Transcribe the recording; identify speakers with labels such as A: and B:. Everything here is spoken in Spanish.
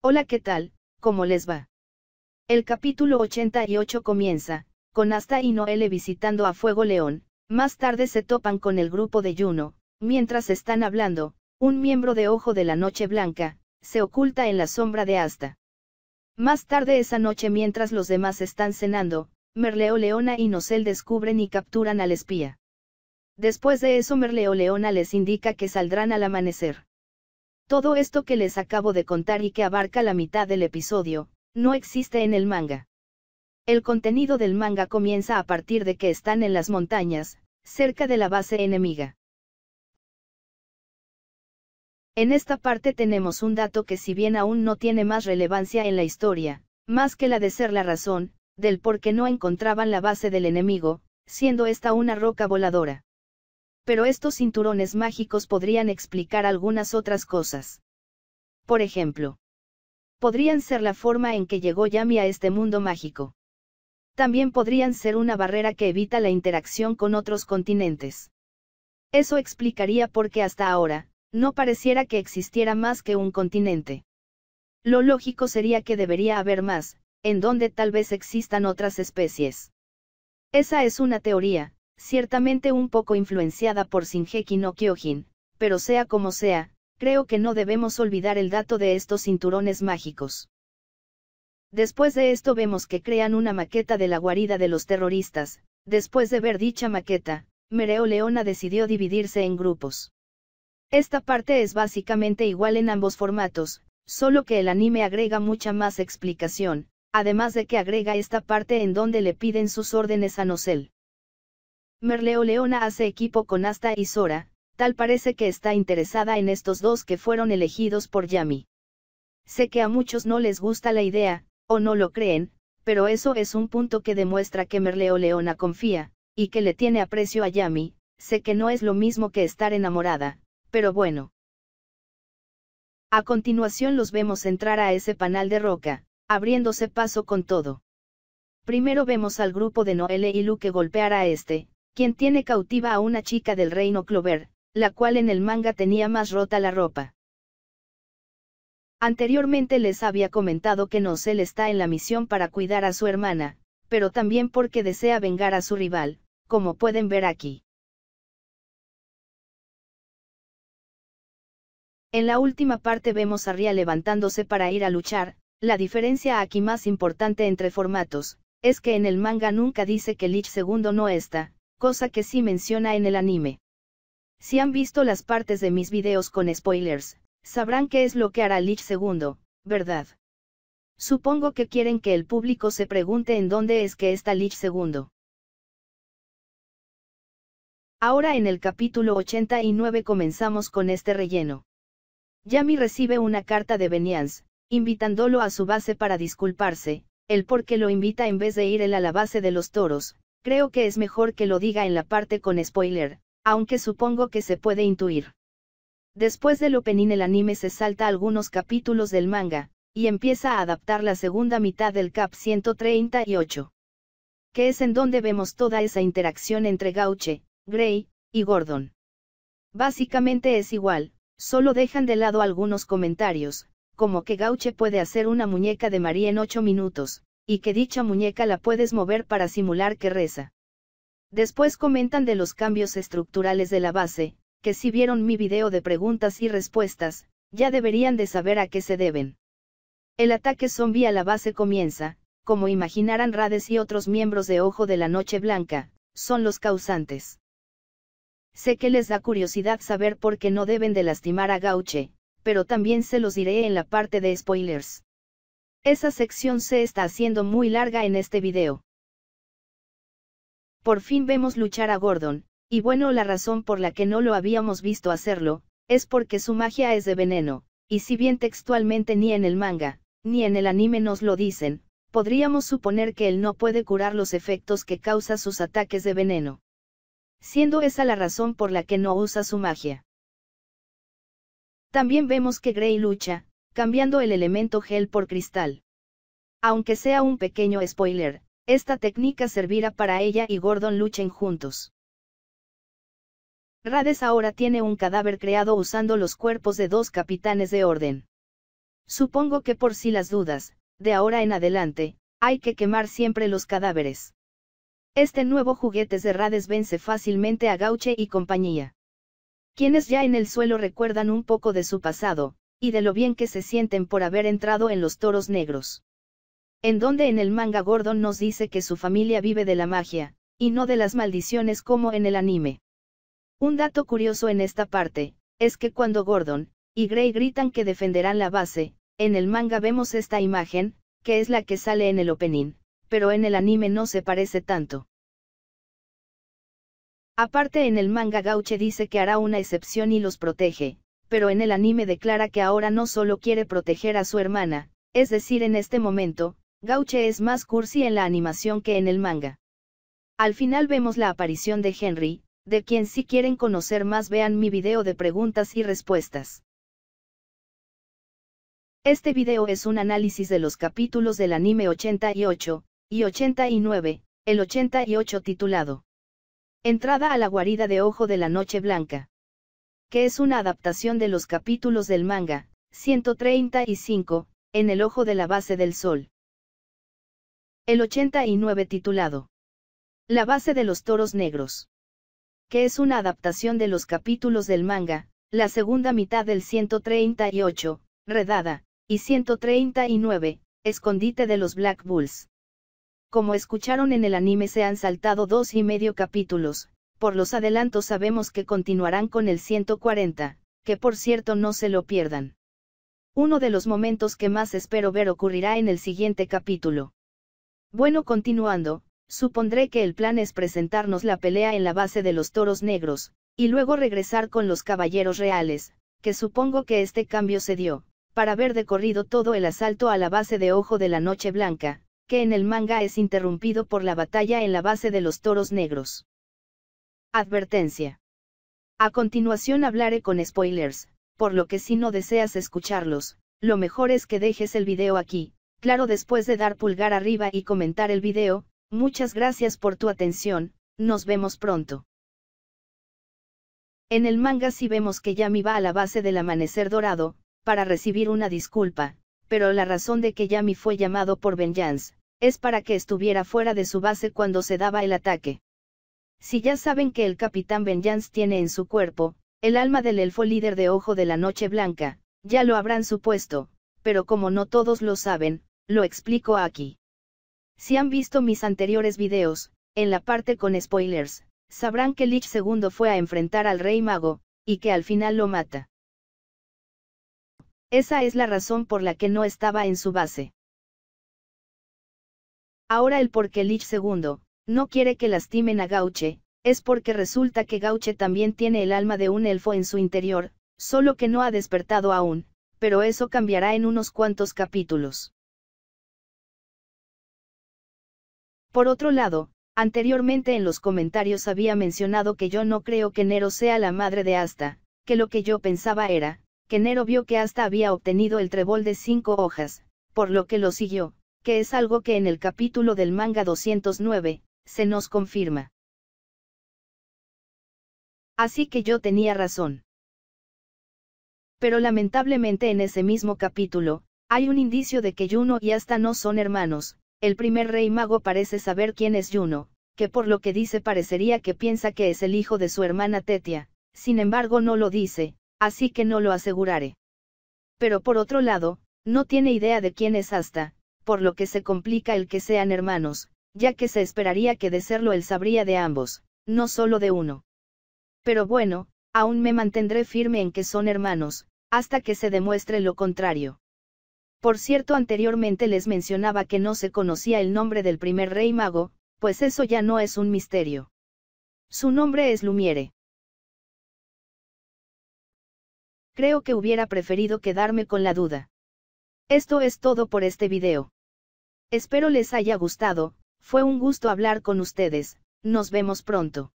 A: Hola, ¿qué tal? ¿Cómo les va? El capítulo 88 comienza, con Asta y Noelle visitando a Fuego León, más tarde se topan con el grupo de Juno, mientras están hablando, un miembro de Ojo de la Noche Blanca, se oculta en la sombra de Asta. Más tarde esa noche mientras los demás están cenando, Merleo Leona y e Nocel descubren y capturan al espía. Después de eso Merleo Leona les indica que saldrán al amanecer. Todo esto que les acabo de contar y que abarca la mitad del episodio, no existe en el manga. El contenido del manga comienza a partir de que están en las montañas, cerca de la base enemiga. En esta parte tenemos un dato que si bien aún no tiene más relevancia en la historia, más que la de ser la razón, del por qué no encontraban la base del enemigo, siendo esta una roca voladora pero estos cinturones mágicos podrían explicar algunas otras cosas. Por ejemplo, podrían ser la forma en que llegó Yami a este mundo mágico. También podrían ser una barrera que evita la interacción con otros continentes. Eso explicaría por qué hasta ahora, no pareciera que existiera más que un continente. Lo lógico sería que debería haber más, en donde tal vez existan otras especies. Esa es una teoría, ciertamente un poco influenciada por Singeki no Kyojin, pero sea como sea, creo que no debemos olvidar el dato de estos cinturones mágicos. Después de esto vemos que crean una maqueta de la guarida de los terroristas, después de ver dicha maqueta, Mereo Leona decidió dividirse en grupos. Esta parte es básicamente igual en ambos formatos, solo que el anime agrega mucha más explicación, además de que agrega esta parte en donde le piden sus órdenes a Nocel. Merleo Leona hace equipo con Asta y Sora, tal parece que está interesada en estos dos que fueron elegidos por Yami. Sé que a muchos no les gusta la idea, o no lo creen, pero eso es un punto que demuestra que Merleo Leona confía, y que le tiene aprecio a Yami, sé que no es lo mismo que estar enamorada, pero bueno. A continuación los vemos entrar a ese panal de roca, abriéndose paso con todo. Primero vemos al grupo de Noelle y Luke golpear a este, quien tiene cautiva a una chica del reino Clover, la cual en el manga tenía más rota la ropa. Anteriormente les había comentado que Nocel está en la misión para cuidar a su hermana, pero también porque desea vengar a su rival, como pueden ver aquí. En la última parte vemos a Ria levantándose para ir a luchar, la diferencia aquí más importante entre formatos, es que en el manga nunca dice que Lich II no está, cosa que sí menciona en el anime. Si han visto las partes de mis videos con spoilers, sabrán qué es lo que hará Lich II, ¿verdad? Supongo que quieren que el público se pregunte en dónde es que está Lich II. Ahora en el capítulo 89 comenzamos con este relleno. Yami recibe una carta de Benians, invitándolo a su base para disculparse, el porque lo invita en vez de ir él a la base de los toros, Creo que es mejor que lo diga en la parte con spoiler, aunque supongo que se puede intuir. Después del opening el anime se salta algunos capítulos del manga, y empieza a adaptar la segunda mitad del cap 138. Que es en donde vemos toda esa interacción entre Gauche, Gray, y Gordon. Básicamente es igual, solo dejan de lado algunos comentarios, como que Gauche puede hacer una muñeca de María en 8 minutos, y que dicha muñeca la puedes mover para simular que reza. Después comentan de los cambios estructurales de la base, que si vieron mi video de preguntas y respuestas, ya deberían de saber a qué se deben. El ataque zombie a la base comienza, como imaginarán Rades y otros miembros de Ojo de la Noche Blanca, son los causantes. Sé que les da curiosidad saber por qué no deben de lastimar a Gauche, pero también se los diré en la parte de spoilers. Esa sección se está haciendo muy larga en este video. Por fin vemos luchar a Gordon, y bueno la razón por la que no lo habíamos visto hacerlo, es porque su magia es de veneno, y si bien textualmente ni en el manga, ni en el anime nos lo dicen, podríamos suponer que él no puede curar los efectos que causa sus ataques de veneno. Siendo esa la razón por la que no usa su magia. También vemos que Grey lucha, cambiando el elemento gel por cristal. Aunque sea un pequeño spoiler, esta técnica servirá para ella y Gordon luchen juntos. Rades ahora tiene un cadáver creado usando los cuerpos de dos capitanes de orden. Supongo que por si las dudas, de ahora en adelante, hay que quemar siempre los cadáveres. Este nuevo juguete de Rades vence fácilmente a Gauche y compañía. Quienes ya en el suelo recuerdan un poco de su pasado, y de lo bien que se sienten por haber entrado en los toros negros. En donde en el manga Gordon nos dice que su familia vive de la magia, y no de las maldiciones como en el anime. Un dato curioso en esta parte, es que cuando Gordon, y Grey gritan que defenderán la base, en el manga vemos esta imagen, que es la que sale en el opening, pero en el anime no se parece tanto. Aparte en el manga Gauche dice que hará una excepción y los protege, pero en el anime declara que ahora no solo quiere proteger a su hermana, es decir, en este momento, Gauche es más cursi en la animación que en el manga. Al final vemos la aparición de Henry, de quien si quieren conocer más vean mi video de preguntas y respuestas. Este video es un análisis de los capítulos del anime 88, y 89, el 88 titulado Entrada a la guarida de Ojo de la Noche Blanca que es una adaptación de los capítulos del manga, 135, En el ojo de la base del sol. El 89 titulado La base de los toros negros. Que es una adaptación de los capítulos del manga, la segunda mitad del 138, Redada, y 139, Escondite de los Black Bulls. Como escucharon en el anime se han saltado dos y medio capítulos, por los adelantos sabemos que continuarán con el 140, que por cierto no se lo pierdan. Uno de los momentos que más espero ver ocurrirá en el siguiente capítulo. Bueno, continuando, supondré que el plan es presentarnos la pelea en la base de los toros negros, y luego regresar con los caballeros reales, que supongo que este cambio se dio, para ver decorrido todo el asalto a la base de Ojo de la Noche Blanca, que en el manga es interrumpido por la batalla en la base de los toros negros. Advertencia. A continuación hablaré con spoilers, por lo que si no deseas escucharlos, lo mejor es que dejes el video aquí, claro después de dar pulgar arriba y comentar el video, muchas gracias por tu atención, nos vemos pronto. En el manga sí vemos que Yami va a la base del amanecer dorado, para recibir una disculpa, pero la razón de que Yami fue llamado por Vengeance, es para que estuviera fuera de su base cuando se daba el ataque. Si ya saben que el capitán Vengeance tiene en su cuerpo, el alma del elfo líder de Ojo de la Noche Blanca, ya lo habrán supuesto, pero como no todos lo saben, lo explico aquí. Si han visto mis anteriores videos, en la parte con spoilers, sabrán que Lich II fue a enfrentar al Rey Mago, y que al final lo mata. Esa es la razón por la que no estaba en su base. Ahora el por qué Lich II, no quiere que lastimen a Gauche, es porque resulta que Gauche también tiene el alma de un elfo en su interior, solo que no ha despertado aún, pero eso cambiará en unos cuantos capítulos. Por otro lado, anteriormente en los comentarios había mencionado que yo no creo que Nero sea la madre de Asta, que lo que yo pensaba era, que Nero vio que Asta había obtenido el trébol de cinco hojas, por lo que lo siguió, que es algo que en el capítulo del manga 209, se nos confirma. Así que yo tenía razón. Pero lamentablemente en ese mismo capítulo, hay un indicio de que Juno y Asta no son hermanos, el primer rey mago parece saber quién es Juno, que por lo que dice parecería que piensa que es el hijo de su hermana Tetia, sin embargo no lo dice, así que no lo aseguraré. Pero por otro lado, no tiene idea de quién es Asta, por lo que se complica el que sean hermanos, ya que se esperaría que de serlo él sabría de ambos, no solo de uno. Pero bueno, aún me mantendré firme en que son hermanos, hasta que se demuestre lo contrario. Por cierto, anteriormente les mencionaba que no se conocía el nombre del primer rey mago, pues eso ya no es un misterio. Su nombre es Lumiere. Creo que hubiera preferido quedarme con la duda. Esto es todo por este video. Espero les haya gustado, fue un gusto hablar con ustedes, nos vemos pronto.